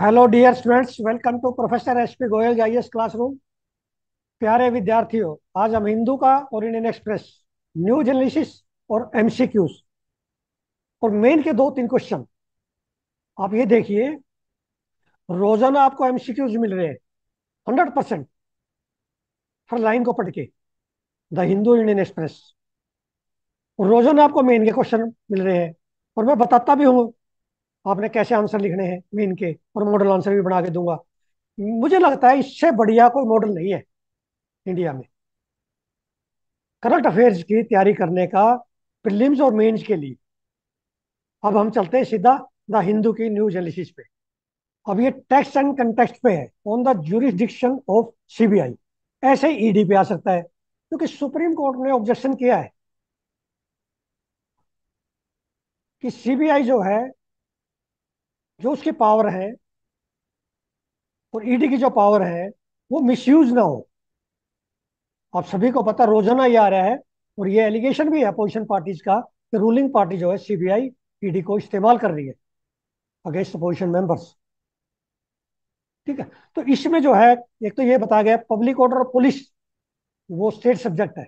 Hello dear students welcome to professor S P Goyal class classroom प्यारे विद्यार्थियों आज हम हिंदू का और इंडियन एक्सप्रेस न्यू जर्नलिस और एमसीक्यूज और मेन के दो तीन क्वेश्चन आप ये देखिए रोजाना आपको एमसीक्यूज मिल रहे हैं हंड्रेड परसेंट हर लाइन को पढ़ के द हिंदू इंडियन एक्सप्रेस रोजाना आपको मेन के क्वेश्चन मिल रहे हैं और मैं बताता भी हूँ आपने कैसे आंसर लिखने हैं मेन के और मॉडल आंसर भी बना के दूंगा मुझे लगता है इससे बढ़िया कोई मॉडल नहीं है इंडिया में करंट अफेयर्स की तैयारी करने का प्रिलिम्स और मेंस के लिए अब हम चलते हैं सीधा द हिंदू की न्यूज एनालिसिस पे अब ये टेक्स्ट एंड कंटेक्स्ट पे है on the jurisdiction of CBI ऐसे ईडी e पे आ सकता है क्योंकि सुप्रीम कोर्ट ने ऑब्जेक्शन किया है कि सीबीआई जो है जो उसके पावर है और ईडी e की जो पावर है वो मिसयूज ना हो आप सभी को पता रोजाना ये आ रहा है और ये एलिगेशन भी है अपोजिशन पार्टीज का कि रूलिंग पार्टी जो है सीबीआई ईडी e को इस्तेमाल कर रही है अगेंस्ट अपोजिशन मेंबर्स ठीक है तो इसमें जो है एक तो ये बताया गया पब्लिक ऑर्डर और पुलिस वो स्टेट सब्जेक्ट है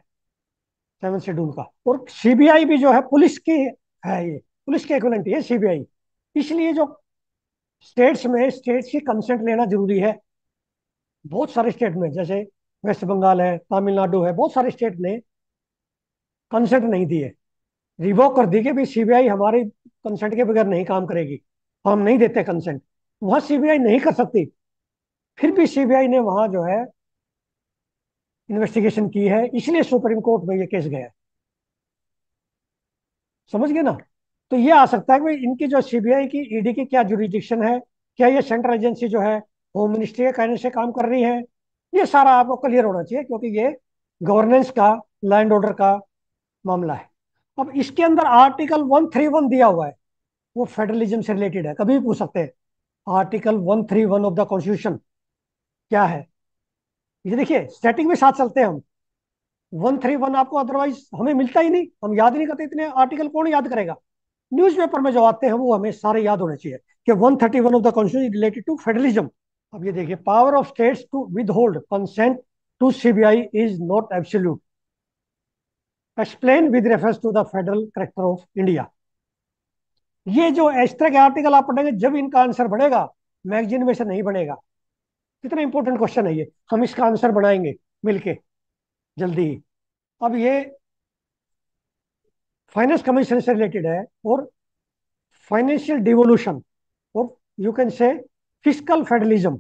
सेवन शेड्यूल का और सीबीआई भी जो है पुलिस की है ये पुलिस के इक्वलेंट है सीबीआई इसलिए जो स्टेट्स में स्टेट्स की कंसेंट लेना जरूरी है बहुत सारे स्टेट में जैसे वेस्ट बंगाल है तमिलनाडु है बहुत सारे स्टेट ने कंसेंट नहीं दिए रिवोक कर दी कि भाई सीबीआई हमारे कंसेंट के बगैर नहीं काम करेगी हम नहीं देते कंसेंट वहां सीबीआई नहीं कर सकती फिर भी सीबीआई ने वहां जो है इन्वेस्टिगेशन की है इसलिए सुप्रीम कोर्ट में ये केस गया समझ गए ना तो ये आ सकता है कि इनकी जो सीबीआई की ईडी e की क्या जुरिडिक्शन है क्या ये सेंट्रल एजेंसी जो है होम मिनिस्ट्री के कहने से काम कर रही है ये सारा आपको क्लियर होना चाहिए क्योंकि ये गवर्नेंस का लैंड ऑर्डर का मामला है अब इसके अंदर आर्टिकल 131 दिया हुआ है वो फेडरलिज्म से रिलेटेड है कभी भी पूछ सकते हैं आर्टिकल 131 ऑफ द कॉन्स्टिट्यूशन क्या है ये देखिए सेटिंग में साथ चलते हैं हम वन थ्री वन आपको अदरवाइज हमें मिलता ही नहीं हम याद नहीं करते इतने आर्टिकल कौन याद करेगा न्यूज़पेपर में जो आते हैं वो हमें सारे याद होने चाहिए कि 131 of the constitution related to federalism अब ये देखिए power of states to withhold consent to CBI is not absolute explain with reference to the federal character of India ये जो इस तरह के आर्टिकल आप पढ़ेंगे जब इनका आंसर बढ़ेगा मैगजीन में से नहीं बनेगा कितना इंपॉर्टेंट क्वेश्चन है ये हम इसका आंसर बनाएंगे मिलके जल्दी ही अब ये फाइनेंस कमीशन से रिलेटेड है और फाइनेंशियल डिवोल्यूशन और you can say physical federalism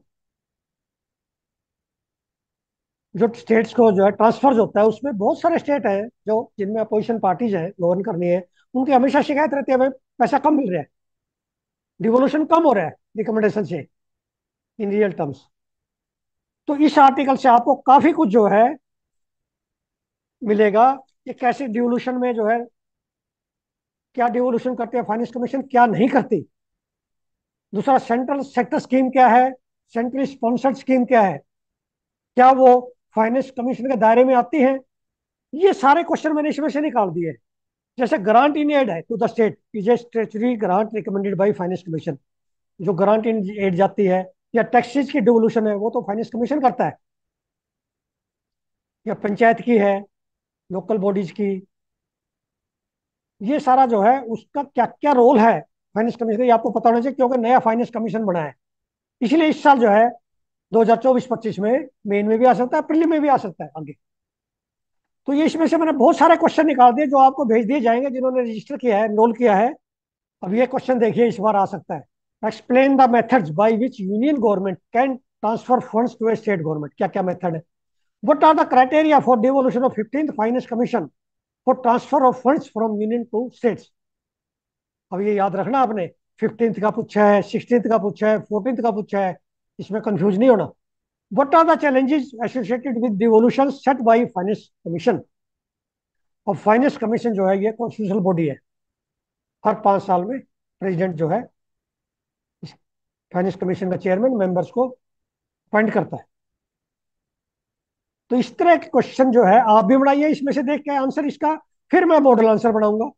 जो स्टेट्स को जो है ट्रांसफर होता है उसमें बहुत सारे स्टेट है जो जिनमें अपोजिशन पार्टीज है गवर्न करनी है उनकी हमेशा शिकायत रहती है भाई पैसा कम मिल रहा है डिवोल्यूशन कम हो रहा है रिकमेंडेशन से इन रियल टर्म्स तो इस आर्टिकल से आपको काफी कुछ जो है मिलेगा ये कैसे डिवोल्यूशन में जो है क्या डिवोल्यूशन करते हैं फाइनेंस कमीशन क्या नहीं करती दूसरा सेंट्रल सेक्टर स्कीम क्या है सेंट्रल स्पॉन्सर्ड स्कीम क्या है क्या वो फाइनेंस कमीशन के दायरे में आती है ये सारे क्वेश्चन मैंने इसमें से निकाल दिए जैसे ग्रांट इन एड है to the state is a statutory grant recommended by finance commission जो ग्रांट इन एड जाती है या टैक्सेज की डिवोल्यूशन है वो तो फाइनेंस कमीशन करता है या पंचायत की है लोकल बॉडीज की ये सारा जो है उसका क्या क्या रोल है फाइनेंस कमीशन ये आपको पता होना चाहिए क्योंकि नया फाइनेंस कमीशन बना है इसलिए इस साल जो है 2024-25 में मेन में भी आ सकता है प्रिलिम में भी आ सकता है आगे तो ये इसमें से मैंने बहुत सारे क्वेश्चन निकाल दिए जो आपको भेज दिए जाएंगे जिन्होंने रजिस्टर किया है एनरोल किया है अब ये क्वेश्चन देखिए इस बार आ सकता है explain the methods by which union government can transfer funds to a state government क्या क्या मेथड है what are the criteria for devolution of fifteen finance commission for transfer of funds from union to states अब ये याद रखना आपने fifteen का पूछा है सिक्सटीन का पूछा है फोर्टीन का पूछा है इसमें कंफ्यूज नहीं होना what are the challenges associated with revolution set by finance commission और फाइनेंस कमीशन जो है ये कॉन्स्टिट्यूशनल बॉडी है हर पांच साल में प्रेसिडेंट जो है फाइनेंस कमीशन का चेयरमैन मेंबर्स को अपॉइंट करता है तो इस तरह के क्वेश्चन जो है आप भी बनाइए इसमें से देख के आंसर इसका फिर मैं मॉडल आंसर बनाऊंगा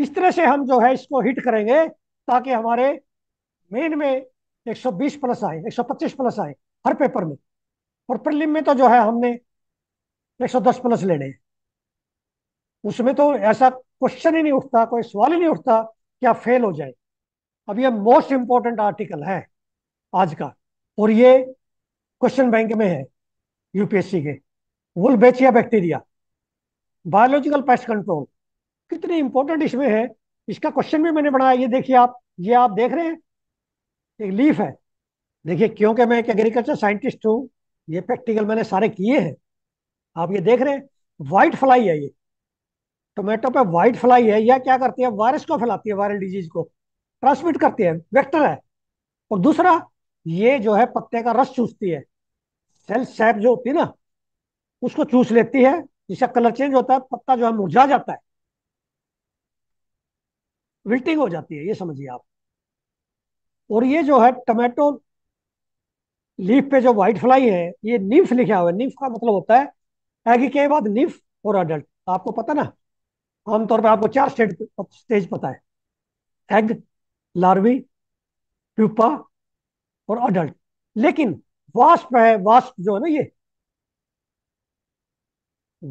इस तरह से हम जो है इसको हिट करेंगे ताकि हमारे मेन में 120 प्लस आए 125 प्लस आए हर पेपर में और प्रलिम में तो जो है हमने 110 प्लस लेने उसमें तो ऐसा क्वेश्चन ही नहीं उठता कोई सवाल ही नहीं उठता कि आप फेल हो जाए अब ये मोस्ट इंपॉर्टेंट आर्टिकल है आज का और ये क्वेश्चन बैंक में है यूपीएससी के Wolbachia bacteria biological pest control कितनी इंपॉर्टेंट इसमें है इसका क्वेश्चन भी मैंने बनाया ये देखिए आप ये आप देख रहे हैं एक लीफ है देखिए क्योंकि मैं एक एग्रीकल्चर साइंटिस्ट हूँ ये प्रैक्टिकल मैंने सारे किए हैं आप ये देख रहे हैं वाइट फ्लाई है ये टोमेटो पे वाइट फ्लाई है यह क्या करती है वायरस को फैलाती है वायरल डिजीज को ट्रांसमिट करती है वेक्टर है और दूसरा ये जो है पत्ते का रस चूसती है सेल सैप जो होती है ना उसको चूस लेती है जिसका कलर चेंज होता है पत्ता जो है मुरझा जाता है विल्टिंग हो जाती है ये समझिए आप और ये जो है टमाटो लीफ पे जो व्हाइट फ्लाई है ये निफ लिखा हुआ है निफ का मतलब होता है एग के बाद निफ और अडल्ट आपको पता ना आमतौर पर आपको चार स्टेट स्टेज पता है एग लार्वी प्यूपा और अडल्ट लेकिन वास्प है वास्प जो है ना ये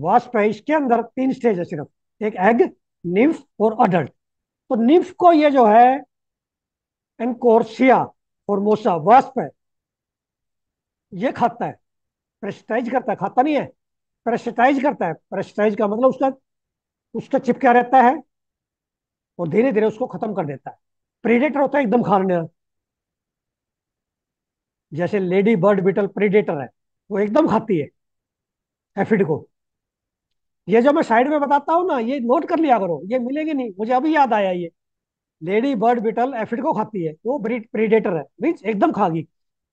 वास्प है इसके अंदर तीन स्टेज है सिर्फ एक एग निम्फ और अडल्ट तो निम्फ को ये जो है एनकोर्सिया और मोसा वास्प है ये खाता है प्रेस्टाइज करता है खाता नहीं है प्रेस्टाइज करता है प्रेस्टाइज का मतलब उसका उसका चिपका रहता है और धीरे धीरे उसको खत्म कर देता है प्रीडेटर होता है एकदम खाने वाला जैसे लेडी बर्ड बीटल प्रीडेटर है वो एकदम खाती है एफिड को ये जो मैं साइड में बताता हूँ ना ये नोट कर लिया करो ये मिलेगी नहीं मुझे अभी याद आया ये लेडी बर्ड बीटल एफिड को खाती है वो प्रीडेटर है मीन्स एकदम खागी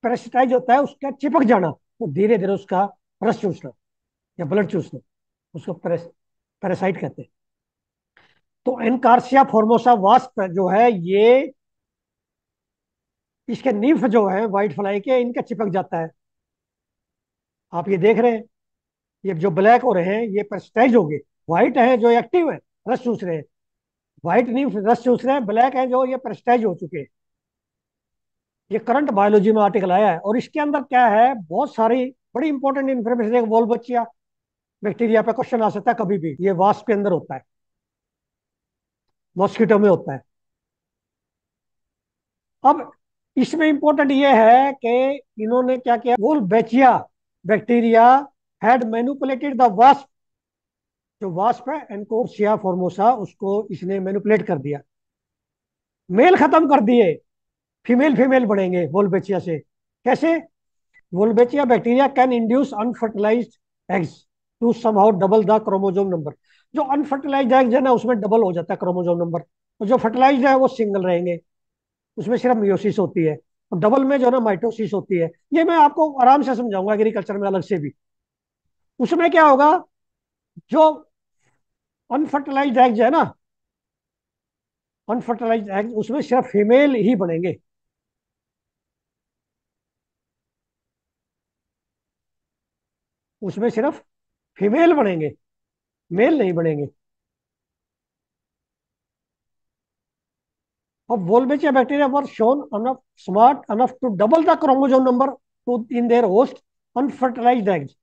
पैरासिटाइज होता है उसका चिपक जाना तो धीरे धीरे उसका रस चूसना या ब्लड चूसना उसको पेरासाइट कहते हैं तो एनकार्सिया फॉर्मोसा वास्प जो है ये इसके नीफ जो है वाइट फ्लाई के इनका चिपक जाता है आप ये देख रहे हैं ये जो ब्लैक हो रहे हैं ये पेस्टाइज हो गए व्हाइट है जो एक्टिव है रस चूस रहे हैं व्हाइट नीफ रस चूस रहे हैं ब्लैक है जो ये पेस्टाइज हो चुके हैं ये करंट बायोलॉजी में आर्टिकल आया है और इसके अंदर क्या है बहुत सारी बड़ी इंपॉर्टेंट इन्फॉर्मेशन है वॉल बच्चिया बैक्टीरिया पे क्वेश्चन आ सकता है कभी भी ये वास्प के अंदर होता है मॉस्किटो में होता है अब इसमें इंपॉर्टेंट ये है कि इन्होंने क्या किया वो Wolbachia bacteria had manipulated the wasp जो वास्प है एनकोर्सिया फॉर्मोसा उसको इसने मैनुपुलेट कर दिया मेल खत्म कर दिए फीमेल फीमेल बढ़ेंगे वोल्बेचिया से कैसे Wolbachia bacteria can induce unfertilized eggs to somehow double the chromosome number जो अनफर्टिलाइज एग्स है ना उसमें डबल हो जाता है क्रोमोजोम नंबर और जो फर्टिलाइज है वो सिंगल रहेंगे उसमें सिर्फ मियोसिस होती है डबल में जो है ना माइटोसिस होती है ये मैं आपको आराम से समझाऊंगा एग्रीकल्चर में अलग से भी उसमें क्या होगा जो अनफर्टिलाइज एग्ज है ना अनफर्टिलाइज एग्ज उसमें सिर्फ फीमेल ही बनेंगे उसमें सिर्फ फीमेल बनेंगे मेल नहीं बनेंगे of Wolbachia bacteria were shown enough smart enough to double the chromosome number to in their host unfertilized eggs.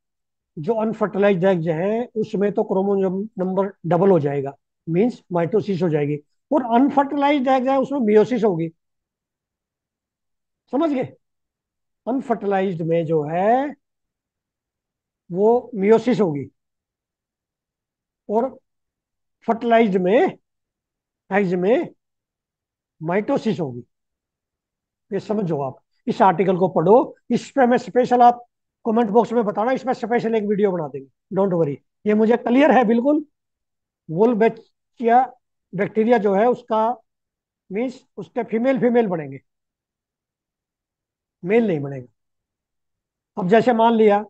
जो अनफर्टिलाइज एग्ज हैं उसमें तो क्रोमोजोम नंबर डबल हो जाएगा मींस माइटोसिस हो जाएगी और अनफर्टिलाइज एग्ज है उसमें मियोसिस होगी समझ गए अनफर्टिलाइज्ड में जो है वो मियोसिस होगी और फर्टिलाइज्ड में एग्ज में माइटोसिस होगी ये समझो आप इस आर्टिकल को पढ़ो इस पर मैं स्पेशल आप कमेंट बॉक्स में बताना इसमें स्पेशल एक वीडियो बना देंगे डोंट वरी ये मुझे क्लियर है बिल्कुल वोल्बेचिया बैक्टीरिया जो है उसका मीन्स उसके फीमेल फीमेल बनेंगे मेल नहीं बनेगा अब जैसे मान लिया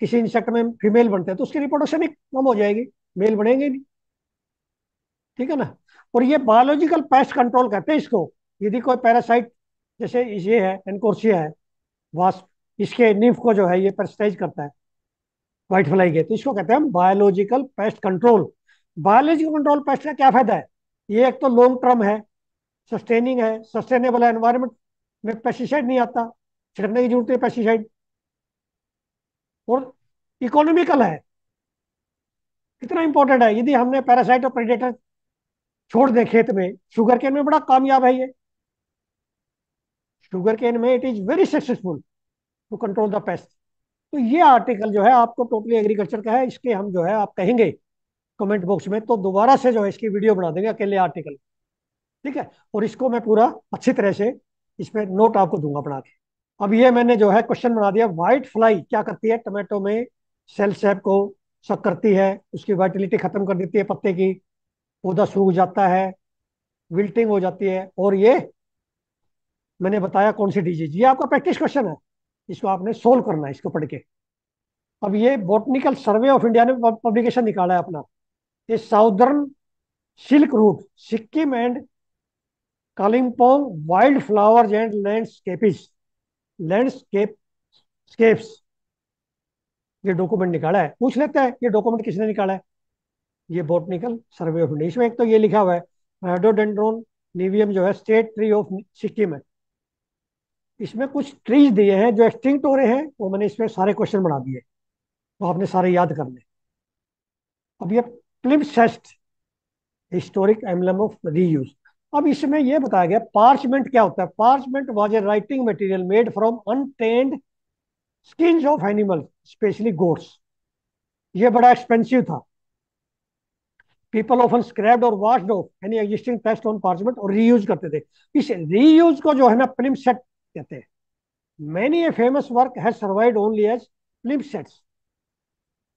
किसी इंसेक्ट में फीमेल बनते हैं तो उसकी रिपोर्टेशन ही कम हो जाएगी मेल बनेंगे नहीं ठीक है ना और ये बायोलॉजिकल पेस्ट कंट्रोल कहते हैं इसको यदि कोई पैरासाइट जैसे ये है एनकोर्सिया है वास्प इसके निफ को जो है ये पेस्टाइज करता है व्हाइट फ्लाई के तो इसको कहते हैं हम biological pest control biological control pest का क्या फायदा है ये एक तो लॉन्ग टर्म है सस्टेनिंग है सस्टेनेबल है एनवायरमेंट में पेस्टिसाइड नहीं आता छिड़कने की जरूरत है पेस्टिसाइड और इकोनॉमिकल है कितना इंपॉर्टेंट है यदि हमने पैरासाइट और प्रेडेटर छोड़ दें खेत में शुगर केन में बड़ा कामयाब है ये शुगर केन में it is very successful to control the pest तो ये आर्टिकल जो है आपको टोटली एग्रीकल्चर का है इसके हम जो है आप कहेंगे कमेंट बॉक्स में तो दोबारा से जो है इसकी वीडियो बना देंगे अकेले आर्टिकल ठीक है और इसको मैं पूरा अच्छी तरह से इसमें नोट आपको दूंगा बना के अब ये मैंने जो है क्वेश्चन बना दिया व्हाइट फ्लाई क्या करती है टोमेटो में सेल सेप को सक करती है उसकी वाइटिलिटी खत्म कर देती है पत्ते की पौधा सूख जाता है विल्टिंग हो जाती है और ये मैंने बताया कौन सी डिजीज ये आपका प्रैक्टिस क्वेश्चन है इसको आपने सोल्व करना है इसको पढ़ के अब ये बोटनिकल सर्वे ऑफ इंडिया ने पब्लिकेशन निकाला है अपना ये southern silk route Sikkim and Kalimpong wild flowers and landscapes landscape scapes ये डॉक्यूमेंट निकाला है पूछ लेते हैं ये डॉक्यूमेंट किसने निकाला है ये बोटनिकल सर्वे ऑफ इंडिया इसमें एक तो ये लिखा हुआ है राइडोडेंड्रोन निवियम जो है स्टेट ट्री ऑफ सिक्किम है इसमें कुछ ट्रीज दिए हैं जो एक्सटिंक्ट हो रहे हैं वो मैंने इसमें सारे क्वेश्चन बना दिए वो तो आपने सारे याद कर ले अब ये palimpsest historic emblem of reuse अब इसमें यह बताया गया पार्चमेंट क्या होता है parchment was a writing material made from untanned skin of animal specially goats ये बड़ा एक्सपेंसिव था पीपल ऑफन स्क्रैप्ड और वॉश ऑफ यानी एग्जिस्टिंग टेस्ट ऑन पार्चमेंट और रीयूज करते थे इस रीयूज को जो है ना फिल्म सेट कहते हैं many a famous work has survive only as film sets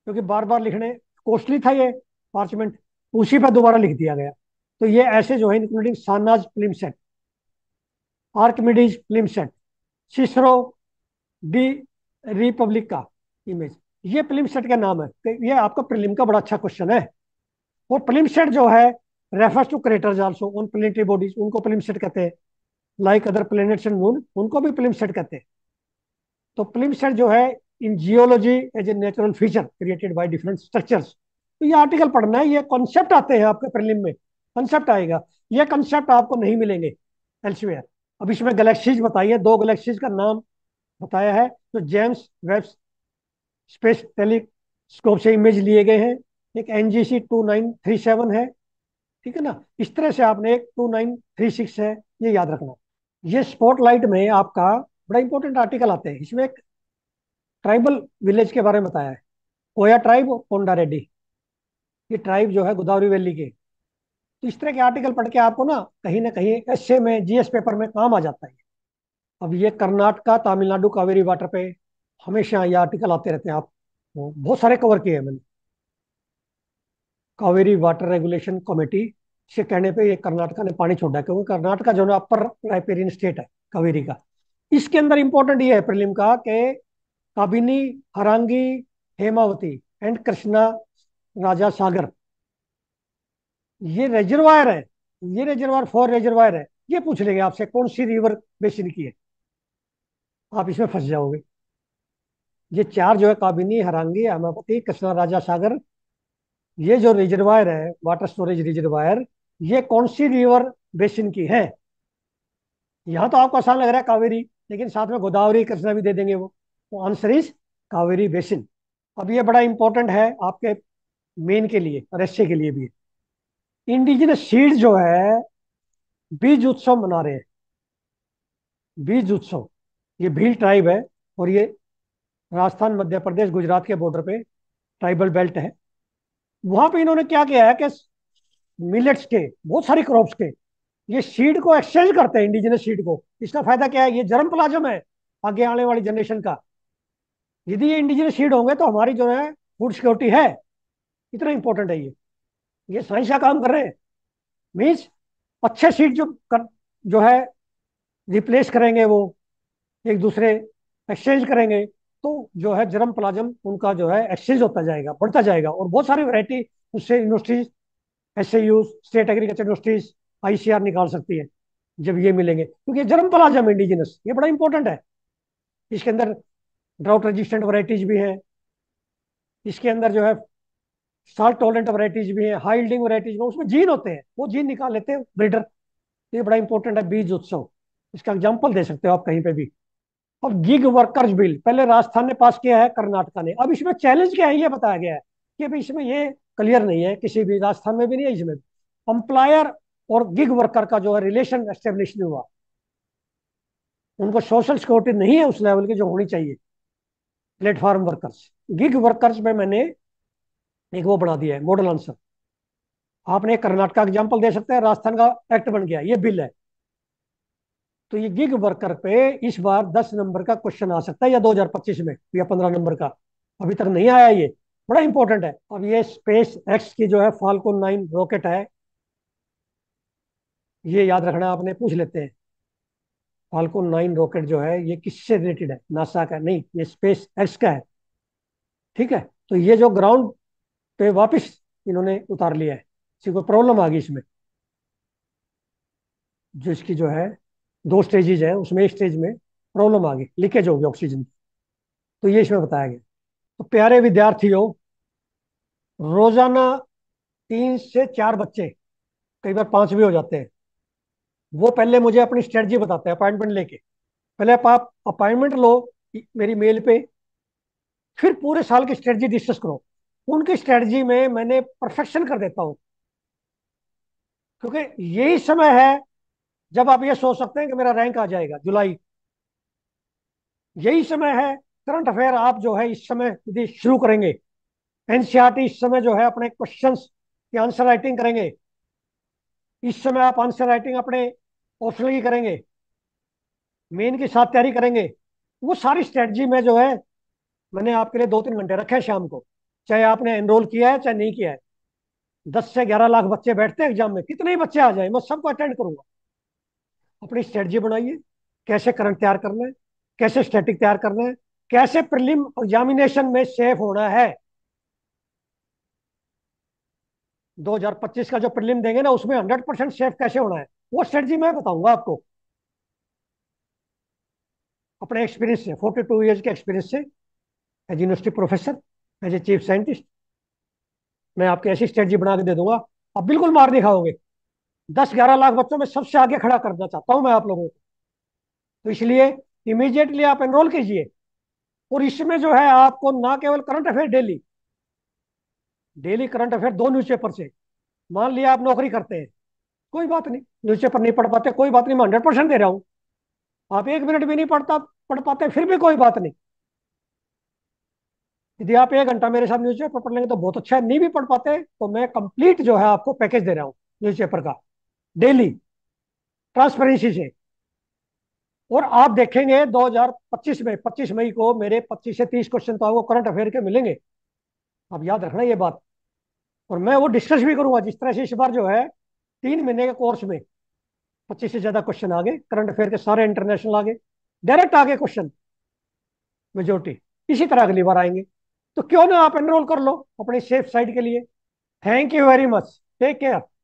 क्योंकि बार बार लिखने कॉस्टली था ये पार्चमेंट उसी पर दोबारा लिख दिया गया तो ये ऐसे जो है इंक्लूडिंग सानाज film set Archimedes film set Cicero de republic का इमेज ये फिल्म सेट का नाम है तो ये आपका प्रिलिम का बड़ा अच्छा क्वेश्चन है वो प्लिमसेट जो है रेफर्स टू क्रेटर्स आल्सो उन प्लेनेटरी बॉडीज उनको प्लिमसेट कहते हैं like other planets and moon उनको भी प्लिमसेट कहते हैं तो प्लिमसेट जो है in geology as a natural feature created by different structures तो ये आर्टिकल पढ़ना है ये कॉन्सेप्ट आते हैं आपके प्रिलिम में कॉन्सेप्ट आएगा ये कॉन्सेप्ट आपको नहीं मिलेंगे एल्सवेयर अब इसमें गैलेक्सीज बताई है दो गैलेक्सीज का नाम बताया है तो जेम्स वेब्स स्पेस टेलीस्कोप से इमेज लिए गए हैं एक थ्री सेवन है ठीक है ना इस तरह से आपने एक सिक्स है ये याद रखना ये स्पॉटलाइट में आपका बड़ा इंपॉर्टेंट आर्टिकल आते हैं इसमें एक ट्राइबल विलेज के बारे में बताया है कोया ट्राइब कोंडा रेड्डी ये ट्राइब जो है गोदावरी वैली के तो इस तरह के आर्टिकल पढ़ के आपको ना कहीं ना कहीं एस में जीएस पेपर में काम आ जाता है अब ये कर्नाटका तमिलनाडु कावेरी वाटर पे हमेशा ये आर्टिकल आते रहते हैं आप बहुत सारे कवर किए हैं मैंने कावेरी वाटर रेगुलेशन कमेटी से कहने पे ये कर्नाटका ने पानी छोड़ा क्योंकि कर्नाटका जो है अपर राइपेरियन स्टेट है कावेरी का इसके अंदर इंपॉर्टेंट ये है प्रलिम का कि काबिनी हरांगी हेमावती एंड कृष्णा राजा सागर ये रेजरवायर है ये रेजरवायर फॉर रेजरवायर है ये पूछ लेंगे आपसे कौन सी रिवर बेसिन की है आप इसमें फंस जाओगे ये चार जो है काबिनी हरांगी हेमावती कृष्णा राजा सागर ये जो रिजर्वायर है वाटर स्टोरेज रिजर्वायर ये कौन सी रिवर बेसिन की है यहां तो आपको आसान लग रहा है कावेरी लेकिन साथ में गोदावरी कृष्णा भी दे देंगे वो तो आंसर इज कावेरी बेसिन अब ये बड़ा इंपॉर्टेंट है आपके मेन के लिए और एस के लिए भी इंडिजिनस सीड जो है बीज उत्सव मना रहे हैं बीज उत्सव ये भील ट्राइब है और ये राजस्थान मध्य प्रदेश गुजरात के बॉर्डर पे ट्राइबल बेल्ट है वहां पे इन्होंने क्या किया है कि मिलेट्स के बहुत सारी क्रॉप्स के ये सीड को एक्सचेंज करते हैं इंडिजिनस सीड को इसका फायदा क्या है ये जर्म प्लाजम है आगे आने वाली जनरेशन का यदि ये इंडिजिनस सीड होंगे तो हमारी जो है फूड सिक्योरिटी है इतना इंपॉर्टेंट है ये ये साइंस का काम कर रहे हैं मीन्स अच्छे सीड जो कर जो है रिप्लेस करेंगे वो एक दूसरे एक्सचेंज करेंगे तो जो है जर्म प्लाजम उनका जो है एक्सचेंज होता जाएगा बढ़ता जाएगा और बहुत सारी वैरायटी उससे इंडस्ट्रीज एस स्टेट एग्रीकल्चर इंडस्ट्रीज आईसीआर निकाल सकती है जब ये मिलेंगे क्योंकि जर्म प्लाजम इंडिजिनस ये बड़ा इंपॉर्टेंट है इसके अंदर ड्राउट रेजिस्टेंट वराइटीज भी हैं इसके अंदर जो है साल्ट टॉलरेंट वराइटीज भी हैं हाई हिल्डिंग वराइटीज भी उसमें जीन होते हैं वो जीन निकाल लेते हैं ब्रिडर ये बड़ा इंपॉर्टेंट है बीज उत्सव इसका एग्जाम्पल दे सकते हो आप कहीं पे भी और गिग वर्कर्स बिल पहले राजस्थान ने पास किया है कर्नाटका ने अब इसमें चैलेंज क्या है ये बताया गया है कि अभी इसमें ये क्लियर नहीं है किसी भी राजस्थान में भी नहीं है इसमें एम्प्लायर और गिग वर्कर का जो है रिलेशन एस्टेब्लिश नहीं हुआ उनको सोशल सिक्योरिटी नहीं है उस लेवल की जो होनी चाहिए प्लेटफॉर्म वर्कर्स गिग वर्कर्स में मैंने एक वो बना दिया है मॉडल आंसर आपने कर्नाटका एग्जाम्पल दे सकते हैं राजस्थान का एक्ट बन गया ये बिल है तो ये गिग वर्कर पे इस बार दस नंबर का क्वेश्चन आ सकता है या 2025 में या पंद्रह नंबर का अभी तक नहीं आया ये बड़ा इंपॉर्टेंट है अब ये स्पेस एक्स की जो है फाल्कोन नाइन रॉकेट है ये याद रखना आपने पूछ लेते हैं फाल्कोन नाइन रॉकेट जो है ये किससे रिलेटेड है नासा का नहीं ये स्पेस एक्स का है ठीक है तो ये जो ग्राउंड पे वापस इन्होंने उतार लिया है किसी को प्रॉब्लम आ गई इसमें जिसकी जो है दो स्टेजेज हैं उसमें स्टेज में प्रॉब्लम आ गई लीकेज हो ऑक्सीजन की तो ये इसमें बताया गया तो प्यारे विद्यार्थियों रोजाना तीन से चार बच्चे कई बार पांच भी हो जाते हैं वो पहले मुझे अपनी स्ट्रेटजी बताते हैं अपॉइंटमेंट लेके पहले आप अपॉइंटमेंट लो मेरी मेल पे फिर पूरे साल की स्ट्रेटजी डिस्कस करो उनकी स्ट्रेटजी में मैंने परफेक्शन कर देता हूं क्योंकि यही समय है जब आप ये सोच सकते हैं कि मेरा रैंक आ जाएगा जुलाई यही समय है करंट अफेयर आप जो है इस समय यदि शुरू करेंगे एनसीआरटी इस समय जो है अपने क्वेश्चन की आंसर राइटिंग करेंगे इस समय आप आंसर राइटिंग अपने ऑप्शनल की करेंगे मेन के साथ तैयारी करेंगे वो सारी स्ट्रेटजी में जो है मैंने आपके लिए दो तीन घंटे रखे शाम को चाहे आपने एनरोल किया है चाहे नहीं किया है दस से ग्यारह लाख बच्चे बैठते हैं एग्जाम में कितने ही बच्चे आ जाए मैं सबको अटेंड करूंगा अपनी स्ट्रेटजी बनाइए कैसे करंट तैयार करना है कैसे स्टैटिक तैयार करना है कैसे प्रिलिम एग्जामिनेशन में सेफ होना है 2025 का जो प्रिलिम देंगे ना उसमें 100 परसेंट सेफ कैसे होना है वो स्ट्रेटजी मैं बताऊंगा आपको अपने एक्सपीरियंस से 42 टू ईयर्स के एक्सपीरियंस से as university professor as a chief scientist मैं आपके ऐसी स्ट्रेटजी बना के दे दूंगा आप बिल्कुल मार नहीं खाओगे दस ग्यारह लाख बच्चों में सबसे आगे खड़ा करना चाहता हूं मैं आप लोगों को तो इसलिए इमीजिएटली आप एनरोल कीजिए और इसमें जो है आपको ना केवल current affair daily daily current affair दो न्यूज़पेपर से मान लिया आप नौकरी करते हैं कोई बात नहीं न्यूज़पेपर नहीं पढ़ पाते कोई बात नहीं मैं हंड्रेड परसेंट दे रहा हूँ आप एक मिनट भी नहीं पढ़ता पढ़ पाते फिर भी कोई बात नहीं यदि आप एक घंटा मेरे साथ न्यूज पेपर पढ़ लेंगे तो बहुत अच्छा है नहीं भी पढ़ पाते तो मैं कंप्लीट जो है आपको पैकेज दे रहा हूँ न्यूज पेपर का डेली ट्रांसपेरेंसी से और आप देखेंगे 2025 में 25 मई को मेरे 25 से 30 क्वेश्चन तो आपको करंट अफेयर के मिलेंगे आप याद रखना ये बात और मैं वो डिस्कस भी करूंगा जिस तरह से इस बार जो है तीन महीने के कोर्स में 25 से ज्यादा क्वेश्चन आ गए करंट अफेयर के सारे इंटरनेशनल आ गए डायरेक्ट आ गए क्वेश्चन मेजोरिटी इसी तरह अगली बार आएंगे तो क्यों ना आप एनरोल कर लो अपनी सेफ साइड के लिए thank you very much take care